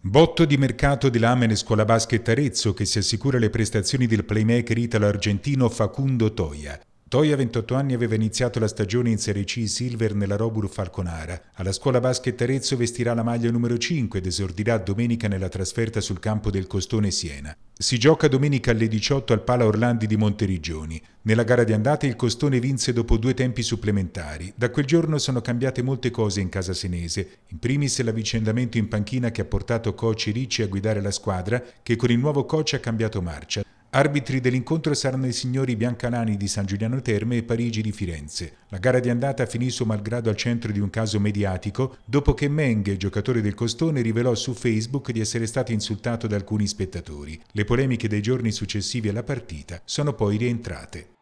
Botto di mercato di Lamen Scuola Basket Arezzo che si assicura le prestazioni del playmaker italo-argentino Facundo Toia. Toia, 28 anni, aveva iniziato la stagione in Serie C Silver nella Robur Falconara. Alla scuola basket Arezzo vestirà la maglia numero 5 ed esordirà domenica nella trasferta sul campo del Costone Siena. Si gioca domenica alle 18 al Pala Orlandi di Monterigioni. Nella gara di andata il Costone vinse dopo due tempi supplementari. Da quel giorno sono cambiate molte cose in casa senese. In primis l'avvicendamento in panchina che ha portato coach Ricci a guidare la squadra, che con il nuovo coach ha cambiato marcia. Arbitri dell'incontro saranno i signori Biancanani di San Giuliano Terme e Parigi di Firenze. La gara di andata finì suo malgrado al centro di un caso mediatico dopo che Meng, giocatore del Costone, rivelò su Facebook di essere stato insultato da alcuni spettatori. Le polemiche dei giorni successivi alla partita sono poi rientrate.